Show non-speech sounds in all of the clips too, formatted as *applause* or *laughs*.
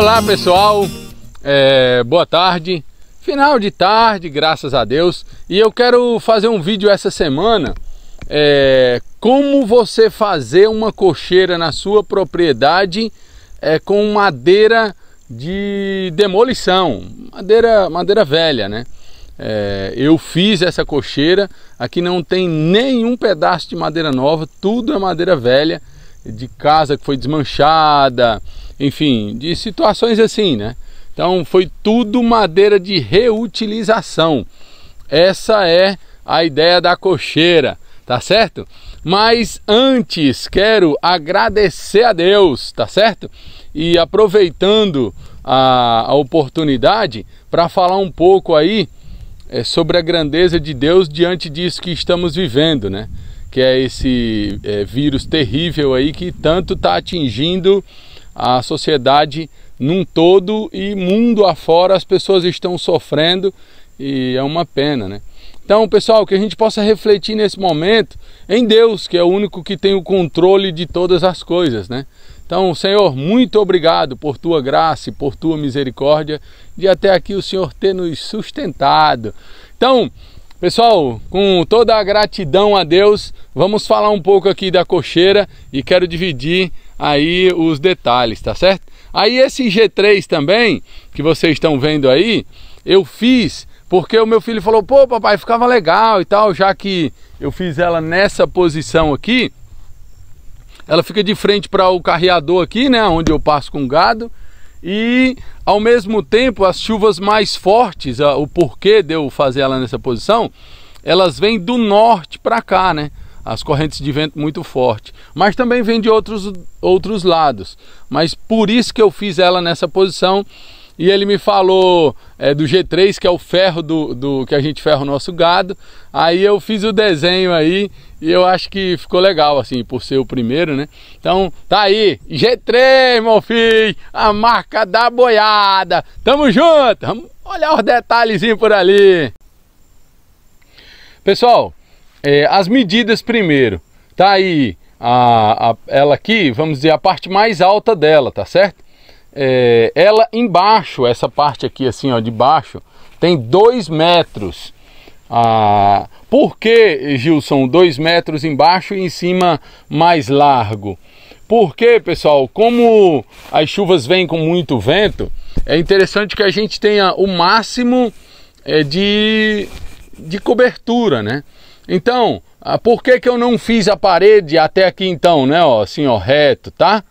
Olá pessoal, é, boa tarde, final de tarde, graças a Deus. E eu quero fazer um vídeo essa semana é, como você fazer uma cocheira na sua propriedade é, com madeira de demolição, madeira, madeira velha, né? É, eu fiz essa cocheira, aqui não tem nenhum pedaço de madeira nova, tudo é madeira velha, de casa que foi desmanchada, enfim, de situações assim, né? Então foi tudo madeira de reutilização. Essa é a ideia da cocheira, tá certo? Mas antes quero agradecer a Deus, tá certo? E aproveitando a, a oportunidade para falar um pouco aí é, sobre a grandeza de Deus diante disso que estamos vivendo, né? Que é esse é, vírus terrível aí que tanto está atingindo a sociedade num todo e mundo afora as pessoas estão sofrendo e é uma pena, né? Então, pessoal, que a gente possa refletir nesse momento em Deus, que é o único que tem o controle de todas as coisas, né? Então, Senhor, muito obrigado por tua graça e por tua misericórdia de até aqui o Senhor ter nos sustentado. Então, pessoal, com toda a gratidão a Deus, vamos falar um pouco aqui da cocheira e quero dividir aí os detalhes, tá certo? Aí esse G3 também, que vocês estão vendo aí, eu fiz porque o meu filho falou: "Pô, papai, ficava legal e tal", já que eu fiz ela nessa posição aqui. Ela fica de frente para o carreador aqui, né, onde eu passo com gado. E ao mesmo tempo, as chuvas mais fortes, o porquê de eu fazer ela nessa posição, elas vêm do norte para cá, né? as correntes de vento muito forte, mas também vem de outros, outros lados. Mas por isso que eu fiz ela nessa posição. E ele me falou é, do G3, que é o ferro do, do que a gente ferra o nosso gado. Aí eu fiz o desenho aí e eu acho que ficou legal, assim, por ser o primeiro, né? Então tá aí, G3, meu filho, a marca da boiada. Tamo junto, vamos olhar os detalhezinhos por ali. Pessoal, é, as medidas primeiro. Tá aí a, a, ela aqui, vamos dizer, a parte mais alta dela, tá certo? É, ela embaixo, essa parte aqui assim, ó, de baixo, tem 2 metros. Ah, por que, Gilson, 2 metros embaixo e em cima mais largo? Porque, pessoal, como as chuvas vêm com muito vento, é interessante que a gente tenha o máximo é, de, de cobertura, né? Então, ah, por que, que eu não fiz a parede até aqui então, né? Ó, assim, ó, reto, tá?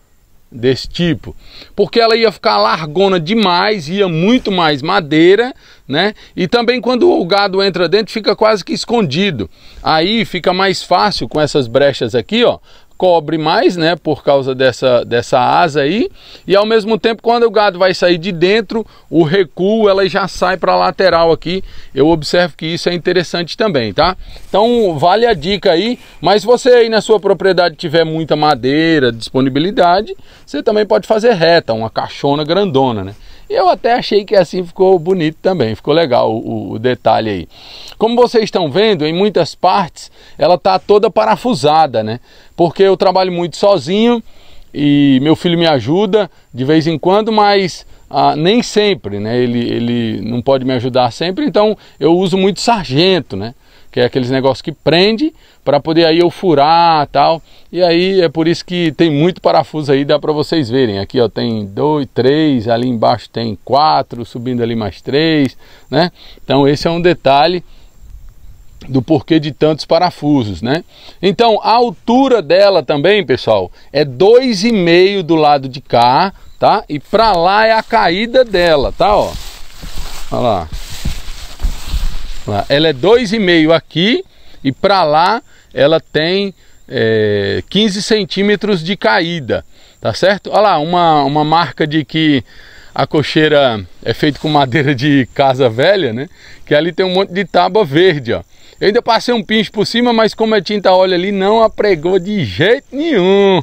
Desse tipo. Porque ela ia ficar largona demais, ia muito mais madeira, né? E também quando o gado entra dentro, fica quase que escondido. Aí fica mais fácil com essas brechas aqui, ó, cobre mais, né, por causa dessa, dessa asa aí, e ao mesmo tempo quando o gado vai sair de dentro, o recuo ela já sai para a lateral aqui, eu observo que isso é interessante também, tá? Então vale a dica aí, mas se você aí na sua propriedade tiver muita madeira, disponibilidade, você também pode fazer reta, uma caixona grandona, né? E eu até achei que assim ficou bonito também, ficou legal o, o detalhe aí. Como vocês estão vendo, em muitas partes ela está toda parafusada, né? Porque eu trabalho muito sozinho e meu filho me ajuda de vez em quando, mas ah, nem sempre, né? Ele, ele não pode me ajudar sempre, então eu uso muito sargento, né? que é aqueles negócios que prende para poder aí eu furar tal. E aí é por isso que tem muito parafuso aí, dá para vocês verem. Aqui ó, tem dois, três, ali embaixo tem quatro, subindo ali mais três, né? Então esse é um detalhe do porquê de tantos parafusos, né? Então a altura dela também, pessoal, é dois e meio do lado de cá, tá? E para lá é a caída dela, tá? Ó, olha lá. Ela é 2,5 aqui e para lá ela tem é, 15 centímetros de caída, tá certo? Olha lá, uma, uma marca de que a cocheira é feita com madeira de casa velha, né? Que ali tem um monte de tábua verde, ó. Eu ainda passei um pinche por cima, mas como é tinta óleo ali, não apregou de jeito nenhum,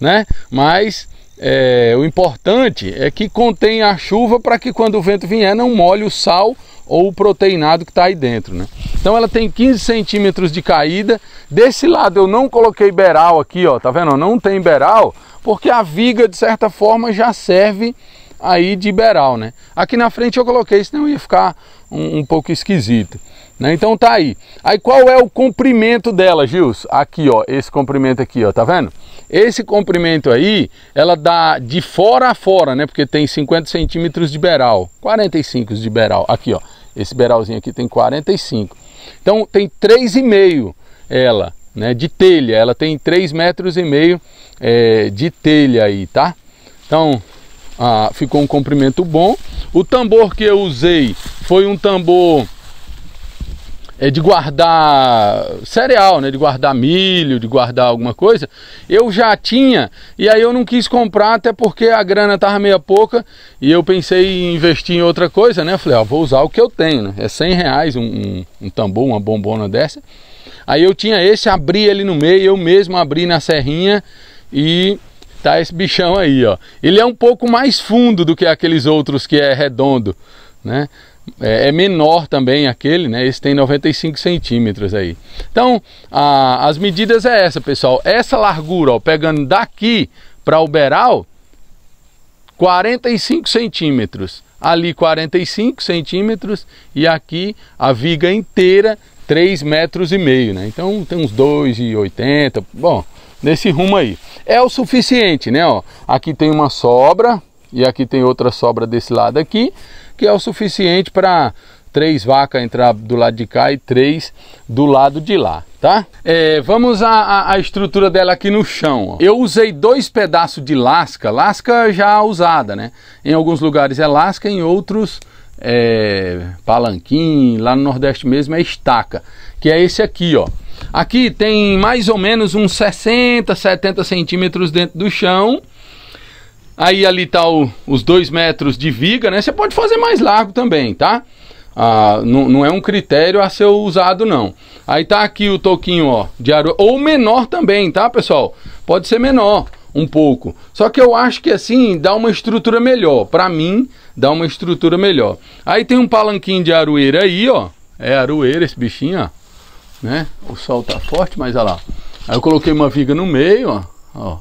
né? Mas é, o importante é que contém a chuva para que quando o vento vier não molhe o sal ou o proteinado que está aí dentro, né? Então ela tem 15 centímetros de caída. Desse lado eu não coloquei beral aqui, ó, tá vendo? Não tem beral, porque a viga de certa forma já serve aí de beral, né? Aqui na frente eu coloquei, senão ia ficar um, um pouco esquisito. Né? Então tá aí. Aí qual é o comprimento dela, Gils? Aqui, ó, esse comprimento aqui, ó, tá vendo? Esse comprimento aí, ela dá de fora a fora, né? Porque tem 50 centímetros de beral, 45 de beral. Aqui, ó, esse beralzinho aqui tem 45. Então tem 3,5 ela, né? De telha, ela tem 3,5 metros e meio é, de telha aí, tá? Então ah, ficou um comprimento bom. O tambor que eu usei foi um tambor é, de guardar cereal, né, de guardar milho, de guardar alguma coisa, eu já tinha e aí eu não quis comprar até porque a grana tava meia pouca e eu pensei em investir em outra coisa, né? Falei, ó, vou usar o que eu tenho, né? é 100 reais um, um, um tambor, uma bombona dessa. Aí eu tinha esse, abri ele no meio, eu mesmo abri na serrinha e tá esse bichão aí, ó. Ele é um pouco mais fundo do que aqueles outros que é redondo, né? É, é, menor também aquele, né? Esse tem 95 centímetros aí. Então, a, as medidas é essa, pessoal. Essa largura, ó, pegando daqui para o beral, 45 centímetros. Ali 45 centímetros e aqui a viga inteira 3 metros e meio, né? Então tem uns 2,80, bom, nesse rumo aí. É o suficiente, né? Ó, aqui tem uma sobra e aqui tem outra sobra desse lado aqui que é o suficiente para três vacas entrar do lado de cá e três do lado de lá, tá? É, vamos à, à, estrutura dela aqui no chão. Ó. Eu usei dois pedaços de lasca, lasca já usada, né? Em alguns lugares é lasca, em outros é palanquim, lá no Nordeste mesmo é estaca, que é esse aqui, ó. Aqui tem mais ou menos uns 60, 70 centímetros dentro do chão Aí ali tá o, os dois metros de viga, né? Você pode fazer mais largo também, tá? Ah, não, não, é um critério a ser usado, não. Aí tá aqui o toquinho, ó, de aro... ou menor também, tá, pessoal? Pode ser menor um pouco. Só que eu acho que assim dá uma estrutura melhor. Para mim, dá uma estrutura melhor. Aí tem um palanquinho de aroeira aí, ó. É aroeira esse bichinho, ó. Né? O sol tá forte, mas olha lá. Aí eu coloquei uma viga no meio, ó. ó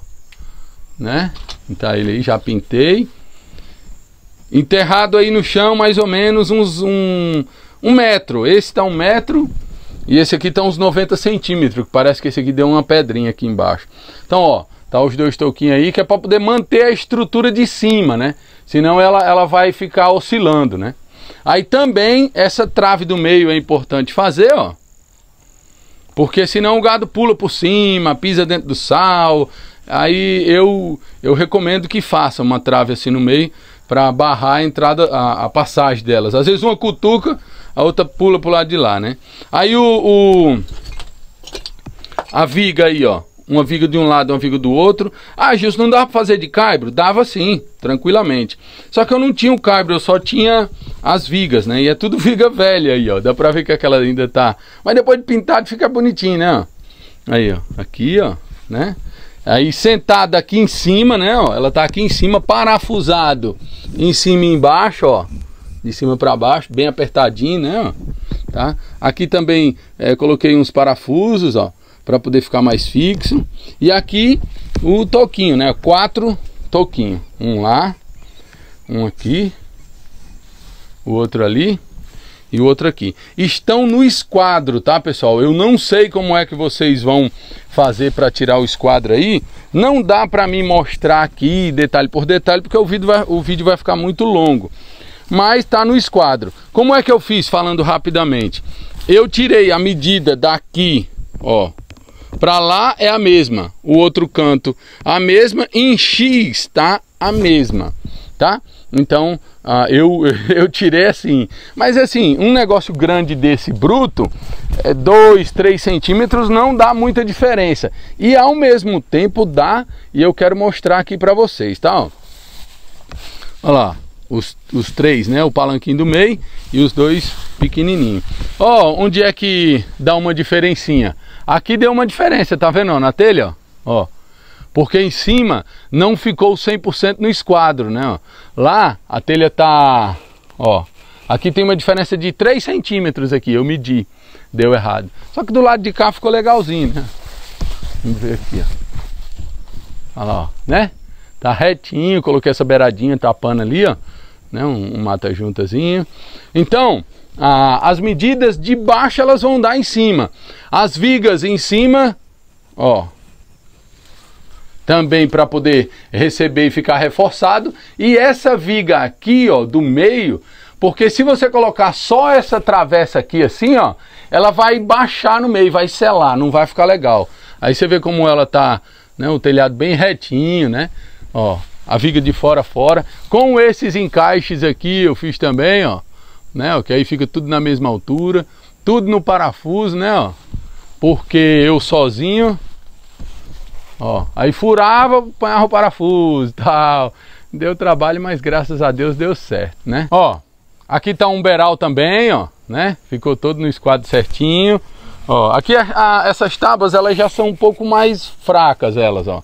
né? Tá ele aí, já pintei. Enterrado aí no chão, mais ou menos uns um, um metro. Esse tá um metro e esse aqui tá uns 90 centímetros. Parece que esse aqui deu uma pedrinha aqui embaixo. Então, ó, tá os dois toquinhos aí, que é para poder manter a estrutura de cima, né? Senão ela, ela vai ficar oscilando, né? Aí também essa trave do meio é importante fazer, ó. Porque senão o gado pula por cima, pisa dentro do sal, Aí eu, eu recomendo que faça uma trave assim no meio para barrar a entrada, a, a, passagem delas. Às vezes uma cutuca, a outra pula pro lado de lá, né? Aí o, o a viga aí, ó, uma viga de um lado, uma viga do outro. Ah, Gilson, não dava pra fazer de caibro? Dava sim, tranquilamente. Só que eu não tinha o caibro, eu só tinha as vigas, né? E é tudo *laughs* viga velha aí, ó. Dá para ver que aquela ainda tá. Mas depois de pintado fica bonitinho, né? Aí, ó. Aqui, ó, né? Aí sentada aqui em cima, né? Ó, ela tá aqui em cima, parafusado em cima e embaixo, ó. De cima para baixo, bem apertadinho, né? Ó, tá? Aqui também é, coloquei uns parafusos, ó, para poder ficar mais fixo. E aqui o toquinho, né? Quatro toquinho. Um lá, um aqui, o outro ali e outro aqui. Estão no esquadro, tá, pessoal? Eu não sei como é que vocês vão fazer para tirar o esquadro aí. Não dá para mim mostrar aqui detalhe por detalhe, porque o vídeo vai, o vídeo vai ficar muito longo. Mas tá no esquadro. Como é que eu fiz, falando rapidamente? Eu tirei a medida daqui, ó. Para lá é a mesma, o outro canto a mesma em x, tá? A mesma, tá? Então ah, eu, *laughs* eu tirei assim. Mas assim, um negócio grande desse bruto, 2, é 3 centímetros, não dá muita diferença. E ao mesmo tempo dá, e eu quero mostrar aqui para vocês, tá? Olha lá, os, os três, né? O palanquinho do meio e os dois pequenininhos. Ó, oh, onde é que dá uma diferencinha? Aqui deu uma diferença, tá vendo? Ó, na telha, ó. ó porque em cima não ficou 100% no esquadro, né? Lá a telha tá, ó, aqui tem uma diferença de 3 centímetros aqui, eu medi, deu errado. Só que do lado de cá ficou legalzinho, né? Vamos ver aqui, ó. Olha lá, ó, né? Tá retinho, coloquei essa beiradinha tapando ali, ó, né? Um, um mata juntazinho. Então, a, as medidas de baixo elas vão dar em cima. As vigas em cima, ó, também para poder receber e ficar reforçado. E essa viga aqui, ó, do meio, porque se você colocar só essa travessa aqui assim, ó, ela vai baixar no meio, vai selar, não vai ficar legal. Aí você vê como ela tá, né, o telhado bem retinho, né? Ó, a viga de fora a fora. Com esses encaixes aqui eu fiz também, ó, né? Ó, que aí fica tudo na mesma altura, tudo no parafuso, né, ó? Porque eu sozinho Ó, aí furava, apanhava o parafuso e tal. Deu trabalho, mas graças a Deus deu certo, né? Ó, aqui tá um beral também, ó, né? Ficou todo no esquadro certinho. Ó, aqui a, a, essas tábuas, elas já são um pouco mais fracas elas, ó.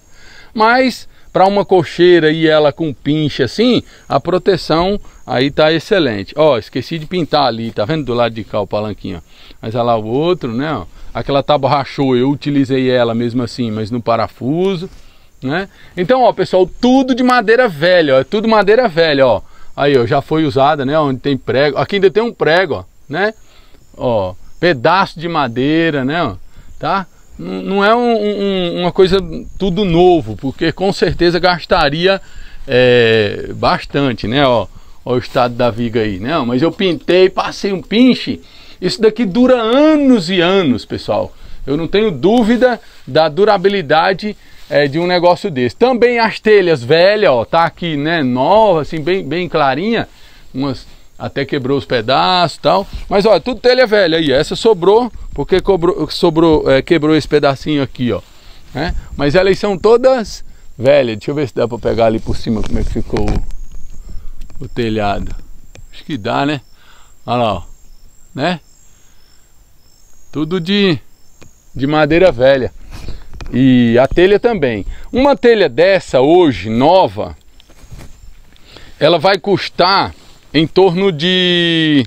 Mas para uma cocheira e ela com pinche assim, a proteção aí tá excelente. Ó, esqueci de pintar ali, tá vendo do lado de cá o palanquinho? Ó. Mas olha lá o outro, né? Ó. Aquela tábua rachou, eu utilizei ela mesmo assim, mas no parafuso, né? Então, ó, pessoal, tudo de madeira velha, ó, é tudo madeira velha, ó. Aí, ó, já foi usada, né? Onde tem prego, aqui ainda tem um prego, ó, né? Ó, pedaço de madeira, né? Ó, tá? não é um, um, uma coisa tudo novo, porque com certeza gastaria é, bastante, né? Ó, ó, o estado da viga aí. Não, né? mas eu pintei, passei um pinche. Isso daqui dura anos e anos, pessoal. Eu não tenho dúvida da durabilidade é, de um negócio desse. Também as telhas velhas, ó, tá aqui, né? Nova, assim, bem, bem clarinha. Umas até quebrou os pedaços e tal. Mas olha, tudo telha velha aí. Essa sobrou, porque cobrou, sobrou, é, quebrou esse pedacinho aqui, ó. Né? Mas elas são todas velhas. Deixa eu ver se dá para pegar ali por cima como é que ficou o, o telhado. Acho que dá, né? Olha lá, ó. Né? Tudo de, de madeira velha. E a telha também. Uma telha dessa hoje, nova, ela vai custar em torno de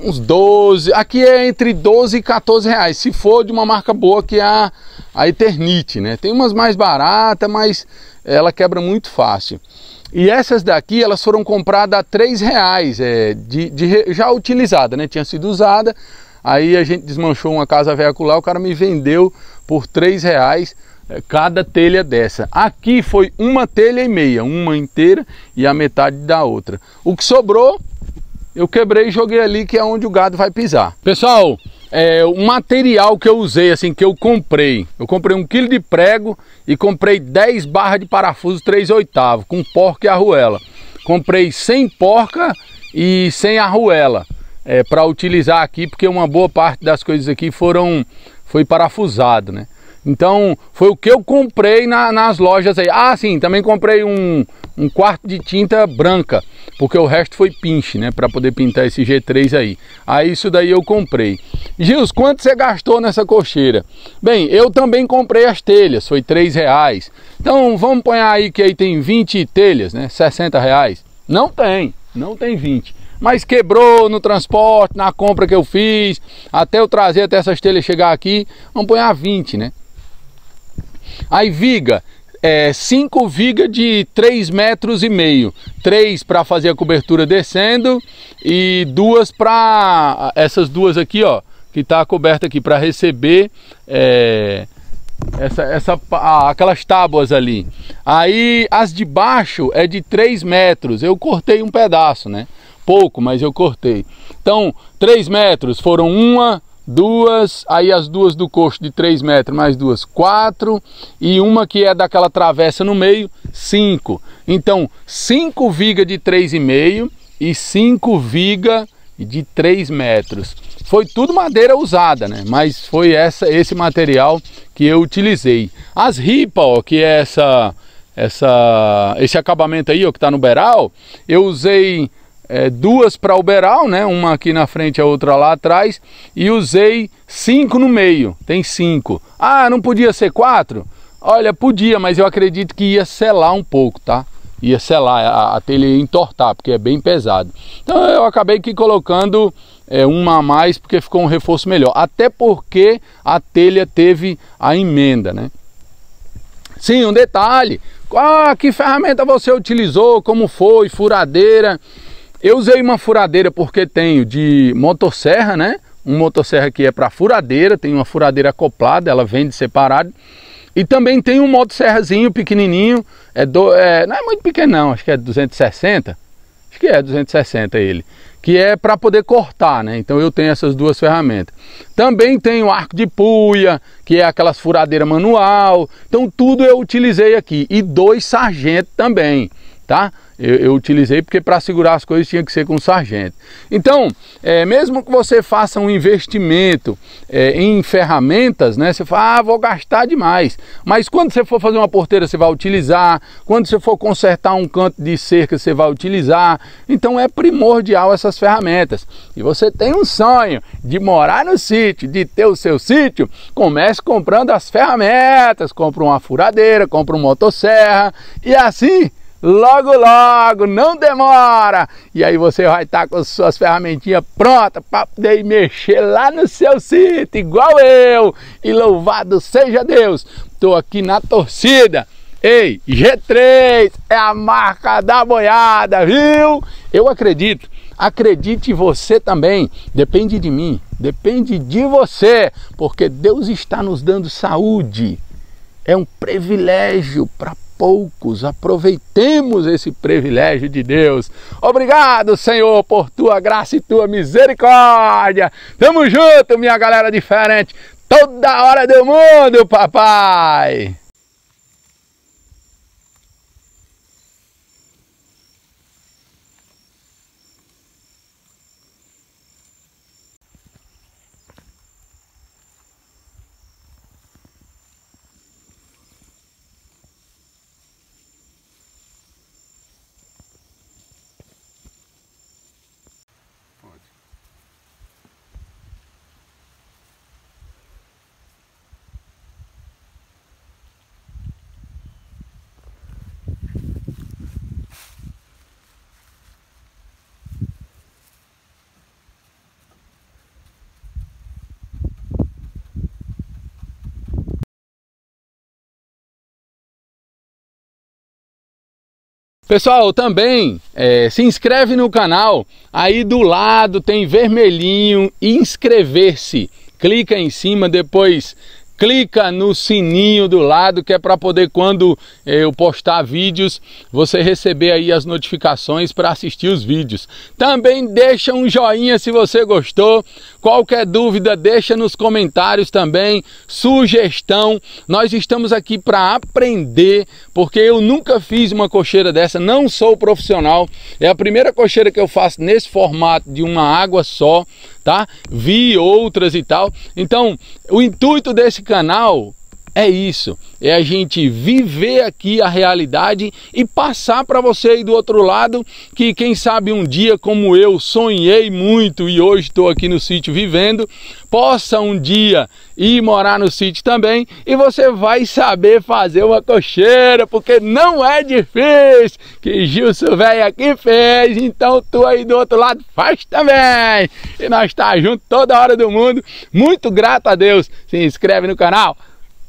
uns 12, aqui é entre 12 e 14 reais, se for de uma marca boa que é a, a Eternite, né? Tem umas mais baratas, mas ela quebra muito fácil. E essas daqui, elas foram compradas a 3 reais, é, de, de, já utilizada, né? Tinha sido usada, Aí a gente desmanchou uma casa veicular, o cara me vendeu por três reais eh, cada telha dessa. Aqui foi uma telha e meia, uma inteira e a metade da outra. O que sobrou, eu quebrei e joguei ali, que é onde o gado vai pisar. Pessoal, é, o material que eu usei, assim, que eu comprei. Eu comprei um quilo de prego e comprei 10 barras de parafuso 3 oitavos, com porca e arruela. Comprei sem porca e sem arruela é, para utilizar aqui, porque uma boa parte das coisas aqui foram foi parafusado, né? Então foi o que eu comprei na, nas lojas aí. Ah, sim, também comprei um, um quarto de tinta branca, porque o resto foi pinche, né? Para poder pintar esse G3 aí. Aí isso daí eu comprei. Gils, quanto você gastou nessa cocheira? Bem, eu também comprei as telhas, foi 3 reais. Então vamos pôr aí que aí tem 20 telhas, né? 60 reais. Não tem, não tem 20 mas quebrou no transporte, na compra que eu fiz, até eu trazer até essas telhas chegar aqui, vamos pôr a 20, né? Aí viga, é, 5 vigas de 3 metros e meio, 3 para fazer a cobertura descendo e duas para essas duas aqui, ó, que está coberta aqui para receber é, essa, essa, aquelas tábuas ali. Aí as de baixo é de 3 metros, eu cortei um pedaço, né? pouco, mas eu cortei. Então, 3 metros foram uma, duas, aí as duas do coxo de 3 metros, mais duas, quatro, e uma que é daquela travessa no meio, cinco. Então, cinco vigas de 3,5 e cinco vigas de 3 metros. Foi tudo madeira usada, né? Mas foi essa, esse material que eu utilizei. As ripa, ó, que é essa, essa, esse acabamento aí, ó, que tá no beral, eu usei é, duas para Uberal, né? Uma aqui na frente, a outra lá atrás, e usei cinco no meio. Tem cinco. Ah, não podia ser quatro? Olha, podia, mas eu acredito que ia selar um pouco, tá? Ia selar, a, a telha ia entortar, porque é bem pesado. Então eu acabei aqui colocando é, uma a mais, porque ficou um reforço melhor. Até porque a telha teve a emenda, né? Sim, um detalhe. Ah, que ferramenta você utilizou? Como foi? Furadeira? Eu usei uma furadeira porque tenho de motosserra, né? Um motosserra que é para furadeira, tem uma furadeira acoplada, ela vende separado. E também tem um motosserrazinho pequenininho, é do, é, não é muito pequeno não, acho que é 260, acho que é 260 ele, que é para poder cortar, né? Então eu tenho essas duas ferramentas. Também tem o arco de puia, que é aquelas furadeiras manual, então tudo eu utilizei aqui. E dois sargentos também, tá? Eu, eu utilizei porque para segurar as coisas tinha que ser com sargento. Então, é, mesmo que você faça um investimento é, em ferramentas, né? Você fala, ah, vou gastar demais. Mas quando você for fazer uma porteira, você vai utilizar. Quando você for consertar um canto de cerca, você vai utilizar. Então, é primordial essas ferramentas. E você tem um sonho de morar no sítio, de ter o seu sítio, comece comprando as ferramentas. Compra uma furadeira, compra um motosserra e assim logo logo, não demora. E aí você vai estar tá com suas ferramentinhas prontas para poder mexer lá no seu sítio, igual eu. E louvado seja Deus, estou aqui na torcida. Ei, G3 é a marca da boiada, viu? Eu acredito, acredite você também. Depende de mim, depende de você, porque Deus está nos dando saúde. É um privilégio para poucos. Aproveitemos esse privilégio de Deus. Obrigado, Senhor, por tua graça e tua misericórdia. Tamo junto, minha galera diferente. Toda hora do mundo, papai. Pessoal, também é, se inscreve no canal. Aí do lado tem vermelhinho inscrever-se. Clica em cima, depois clica no sininho do lado que é para poder quando é, eu postar vídeos você receber aí as notificações para assistir os vídeos. Também deixa um joinha se você gostou, Qualquer dúvida, deixa nos comentários também, sugestão. Nós estamos aqui para aprender, porque eu nunca fiz uma cocheira dessa, não sou profissional. É a primeira cocheira que eu faço nesse formato de uma água só, tá? Vi outras e tal. Então, o intuito desse canal é isso, é a gente viver aqui a realidade e passar para você aí do outro lado que quem sabe um dia como eu sonhei muito e hoje estou aqui no sítio vivendo, possa um dia ir morar no sítio também e você vai saber fazer uma cocheira, porque não é difícil que Gilson velho aqui fez, então tu aí do outro lado faz também. E nós tá junto toda hora do mundo. Muito grato a Deus. Se inscreve no canal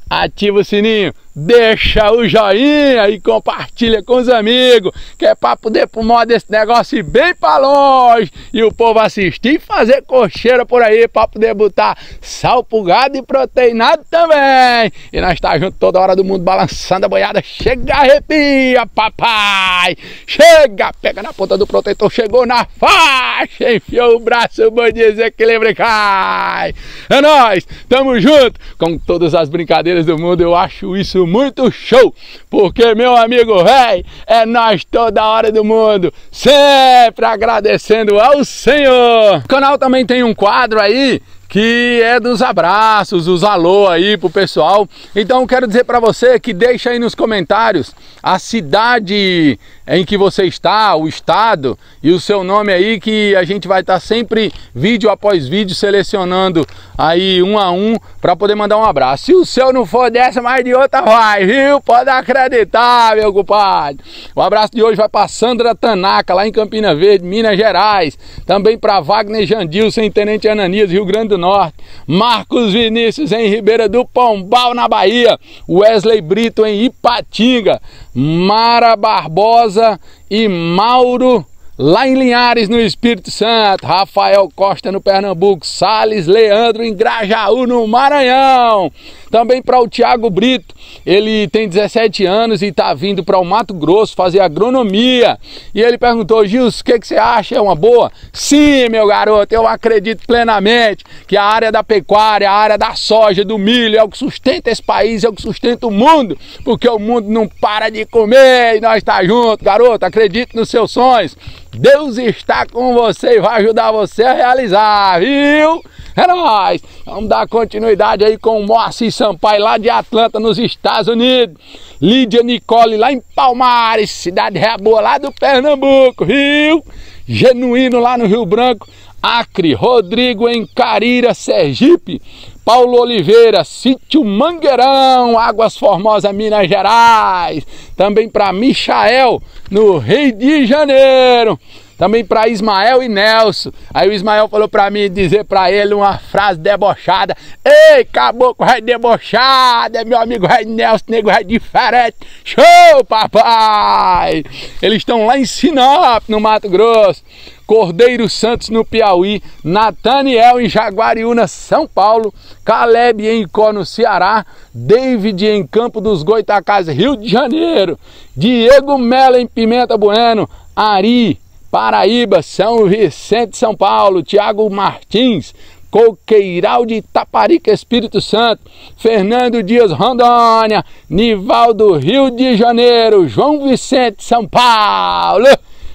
ativa o sininho deixa o joinha e compartilha com os amigos, que é para poder promover desse negócio bem para longe e o povo assistir e fazer cocheira por aí para poder botar salpugado e proteinado também. E nós tá junto toda hora do mundo balançando a boiada, chega arrepia, papai. Chega, pega na ponta do protetor, chegou na faixa, enfiou o braço, bom dizer que lembra cai. É nós, tamo junto com todas as brincadeiras do mundo. Eu acho isso muito show, porque meu amigo rei é nós toda hora do mundo, sempre agradecendo ao Senhor. O canal também tem um quadro aí que é dos abraços, os alô aí pro pessoal. Então quero dizer para você que deixa aí nos comentários a cidade em que você está, o estado e o seu nome aí que a gente vai estar tá sempre vídeo após vídeo selecionando aí um a um para poder mandar um abraço. Se o seu não for dessa, mais de outra vai, viu? Pode acreditar, meu compadre. O abraço de hoje vai para Sandra Tanaka lá em Campina Verde, Minas Gerais. Também para Wagner Jandil, sem Tenente Ananias, Rio Grande do do Norte, Marcos Vinícius em Ribeira do Pombal, na Bahia, Wesley Brito em Ipatinga, Mara Barbosa e Mauro lá em Linhares, no Espírito Santo, Rafael Costa no Pernambuco, Sales Leandro em Grajaú, no Maranhão. Também para o Tiago Brito, ele tem 17 anos e está vindo para o Mato Grosso fazer agronomia. E ele perguntou, Gilson, o que, que você acha? É uma boa? Sim, meu garoto, eu acredito plenamente que a área da pecuária, a área da soja, do milho é o que sustenta esse país, é o que sustenta o mundo, porque o mundo não para de comer e nós está junto, garoto, acredite nos seus sonhos. Deus está com você e vai ajudar você a realizar, viu? É nóis! Vamos dar continuidade aí com o Moacir Sampaio, lá de Atlanta, nos Estados Unidos. Lídia Nicole, lá em Palmares, cidade Reaboa, lá do Pernambuco, Rio. Genuíno, lá no Rio Branco, Acre. Rodrigo, em Carira, Sergipe. Paulo Oliveira, Sítio Mangueirão, Águas Formosas, Minas Gerais. Também para Michael, no Rio de Janeiro. Também para Ismael e Nelson. Aí o Ismael falou para mim dizer para ele uma frase debochada. Ei, caboclo, é debochada, é meu amigo é Nelson, nego é diferente. Show, papai! Eles estão lá em Sinop, no Mato Grosso. Cordeiro Santos no Piauí, Nataniel em Jaguariúna, São Paulo, Caleb em Icó no Ceará, David em Campo dos Goitacazes, Rio de Janeiro, Diego Mello em Pimenta Bueno, Ari Paraíba, São Vicente, São Paulo, Tiago Martins, Coqueiral de Itaparica, Espírito Santo, Fernando Dias, Rondônia, Nivaldo, Rio de Janeiro, João Vicente, São Paulo,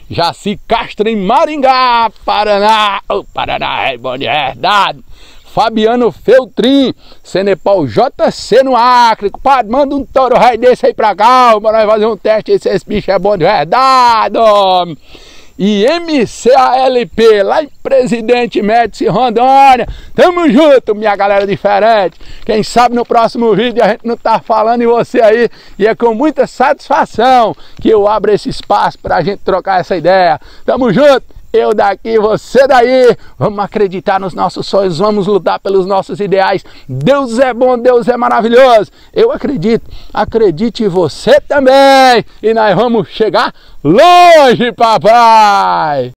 Jaci Castro em Maringá, Paraná, oh, Paraná é bom de verdade, Fabiano Feltrin, Cenepal JC no Acre. Compadre, manda um touro raio desse aí pra cá, pra fazer um teste se esse bicho é bom de verdade e MCALP, lá em Presidente Médici, Rondônia. Tamo junto, minha galera diferente. Quem sabe no próximo vídeo a gente não tá falando em você aí. E é com muita satisfação que eu abro esse espaço pra gente trocar essa ideia. Tamo junto! eu daqui, você daí. Vamos acreditar nos nossos sonhos, vamos lutar pelos nossos ideais. Deus é bom, Deus é maravilhoso. Eu acredito, acredite você também. E nós vamos chegar longe, papai!